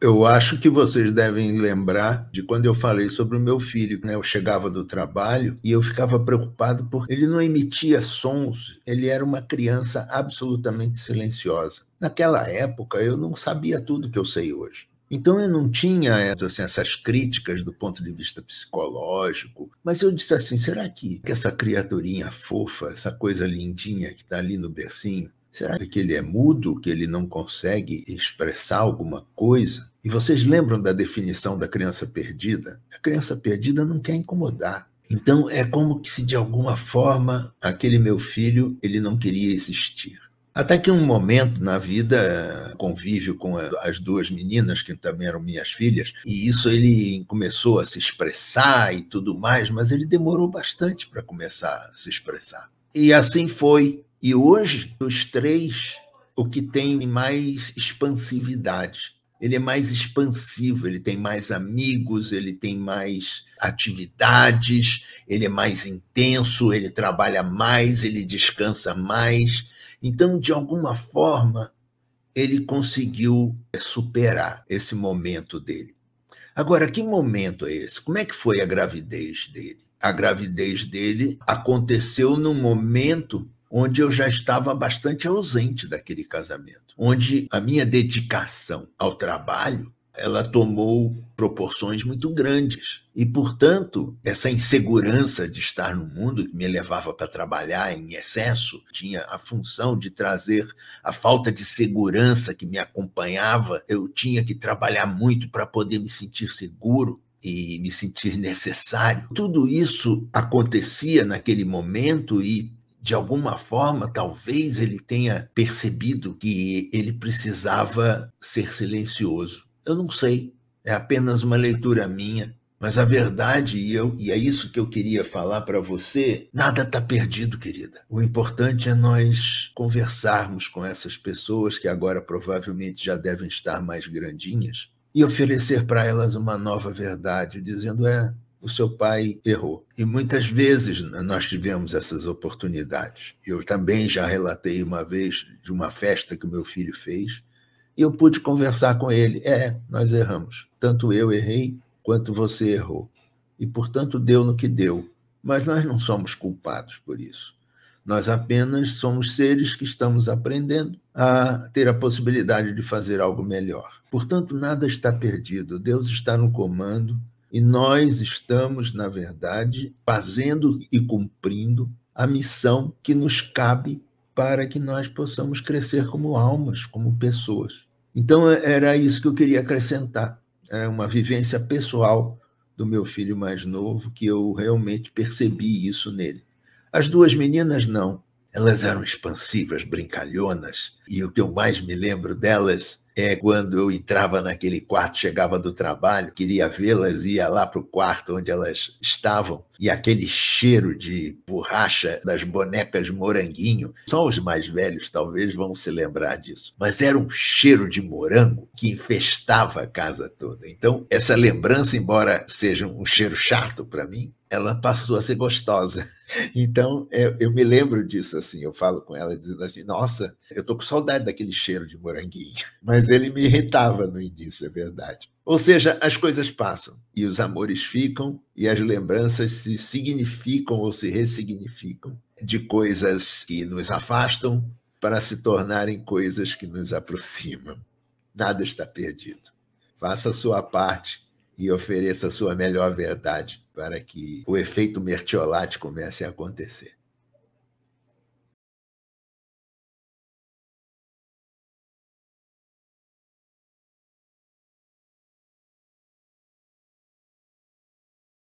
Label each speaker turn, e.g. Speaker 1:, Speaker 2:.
Speaker 1: Eu acho que vocês devem lembrar de quando eu falei sobre o meu filho. Né? Eu chegava do trabalho e eu ficava preocupado porque ele não emitia sons, ele era uma criança absolutamente silenciosa. Naquela época, eu não sabia tudo que eu sei hoje. Então eu não tinha assim, essas críticas do ponto de vista psicológico, mas eu disse assim: será que, essa criaturinha fofa, essa coisa lindinha que está ali no bercinho, será que ele é mudo, que ele não consegue expressar alguma coisa? E vocês lembram da definição da criança perdida? A criança perdida não quer incomodar. Então é como que se de alguma forma aquele meu filho ele não queria existir. Até que um momento na vida, convívio com as duas meninas, que também eram minhas filhas, e isso ele começou a se expressar e tudo mais, mas ele demorou bastante para começar a se expressar. E assim foi. E hoje, os três, o que tem mais expansividade ele é mais expansivo, ele tem mais amigos, ele tem mais atividades, ele é mais intenso, ele trabalha mais, ele descansa mais. Então, de alguma forma, ele conseguiu é, superar esse momento dele. Agora, que momento é esse? Como é que foi a gravidez dele? A gravidez dele aconteceu num momento onde eu já estava bastante ausente daquele casamento, onde a minha dedicação ao trabalho ela tomou proporções muito grandes. E, portanto, essa insegurança de estar no mundo que me levava para trabalhar em excesso tinha a função de trazer a falta de segurança que me acompanhava. Eu tinha que trabalhar muito para poder me sentir seguro e me sentir necessário. Tudo isso acontecia naquele momento e de alguma forma, talvez ele tenha percebido que ele precisava ser silencioso. Eu não sei, é apenas uma leitura minha. Mas a verdade, e, eu, e é isso que eu queria falar para você, nada está perdido, querida. O importante é nós conversarmos com essas pessoas que agora provavelmente já devem estar mais grandinhas e oferecer para elas uma nova verdade, dizendo: é, o seu pai errou. E muitas vezes né, nós tivemos essas oportunidades. Eu também já relatei uma vez de uma festa que o meu filho fez, e eu pude conversar com ele. É, nós erramos. Tanto eu errei quanto você errou. E, portanto, deu no que deu. Mas nós não somos culpados por isso. Nós apenas somos seres que estamos aprendendo a ter a possibilidade de fazer algo melhor. Portanto, nada está perdido. Deus está no comando e nós estamos, na verdade, fazendo e cumprindo a missão que nos cabe para que nós possamos crescer como almas, como pessoas. Então, é, era isso que eu queria acrescentar. Era uma vivência pessoal do meu filho mais novo que eu realmente percebi isso nele. As duas meninas, não. Elas eram expansivas, brincalhonas, e o que eu mais me lembro delas é quando eu entrava naquele quarto, chegava do trabalho, queria vê-las, ia lá para o quarto onde elas estavam e aquele cheiro de borracha das bonecas moranguinho. Só os mais velhos talvez vão se lembrar disso. Mas era um cheiro de morango que infestava a casa toda. Então, essa lembrança, embora seja um cheiro chato para mim, ela passou a ser gostosa. Então, é, eu, me lembro disso assim, eu falo com ela dizendo assim, nossa, eu tô com saudade daquele cheiro de moranguinho. Mas ele me irritava no início, é verdade. Ou seja, as coisas passam e os amores ficam e as lembranças se significam ou se ressignificam de coisas que nos afastam para se tornarem coisas que nos aproximam. Nada está perdido. Faça a sua parte e ofereça a sua melhor verdade para que o efeito mertiolate comece a acontecer.